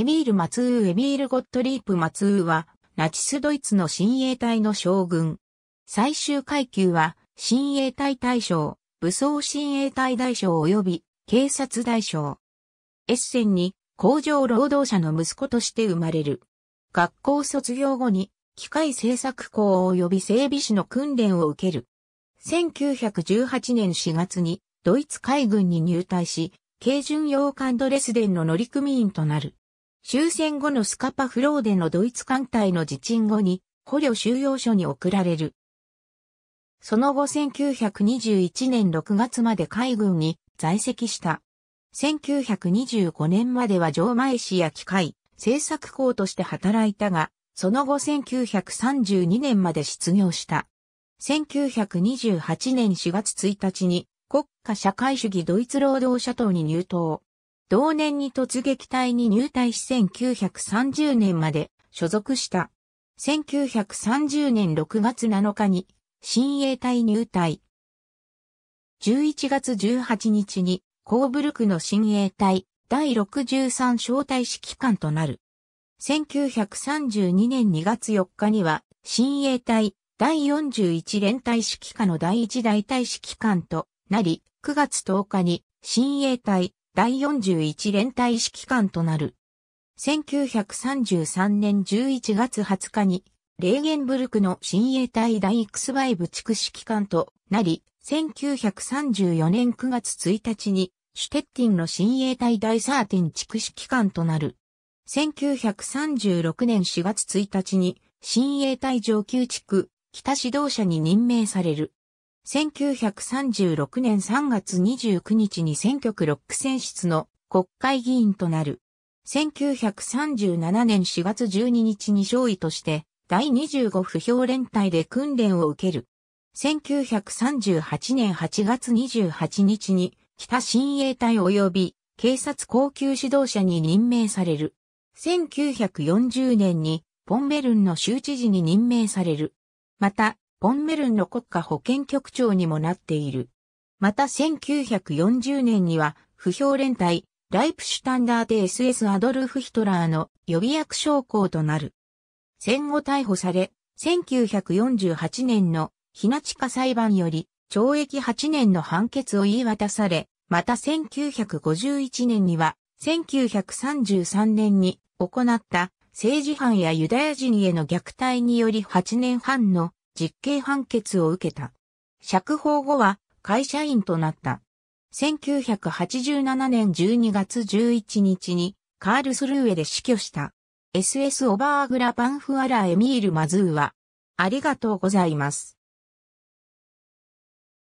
エミール・マツーエミール・ゴットリープ・マツーは、ナチスドイツの親衛隊の将軍。最終階級は、親衛隊大将、武装親衛隊大将及び警察大将。エッセンに工場労働者の息子として生まれる。学校卒業後に機械製作校及び整備士の訓練を受ける。1918年4月にドイツ海軍に入隊し、軽巡洋艦ドレスデンの乗組員となる。終戦後のスカパフローデのドイツ艦隊の自沈後に捕虜収容所に送られる。その後1921年6月まで海軍に在籍した。1925年までは上前市や機械、製作工として働いたが、その後1932年まで失業した。1928年4月1日に国家社会主義ドイツ労働者党に入党。同年に突撃隊に入隊し1930年まで所属した。1930年6月7日に新衛隊入隊。11月18日にコーブルクの新衛隊第63招待指揮官となる。1932年2月4日には新衛隊第41連隊指揮下の第1大隊指揮官となり、9月10日に新衛隊第41連隊指揮官となる。1933年11月20日に、レーゲンブルクの親衛隊第 X5 部地区指揮官となり、1934年9月1日に、シュテッティンの親衛隊第13地区指揮官となる。1936年4月1日に、親衛隊上級地区、北指導者に任命される。1936年3月29日に選挙区6区選出の国会議員となる。1937年4月12日に少尉として第25不評連隊で訓練を受ける。1938年8月28日に北新衛隊及び警察高級指導者に任命される。1940年にポンベルンの州知事に任命される。また、ポンメルンの国家保健局長にもなっている。また1940年には、不評連隊、ライプシュタンダーテ SS アドルフ・ヒトラーの予備役将校となる。戦後逮捕され、1948年のひなちか裁判より懲役8年の判決を言い渡され、また1951年には、1933年に行った政治犯やユダヤ人への虐待により8年半の実刑判決を受けた。釈放後は会社員となった。1987年12月11日にカールスルーエで死去した。SS オバーグラパンフアラエミール・マズーは、ありがとうございます。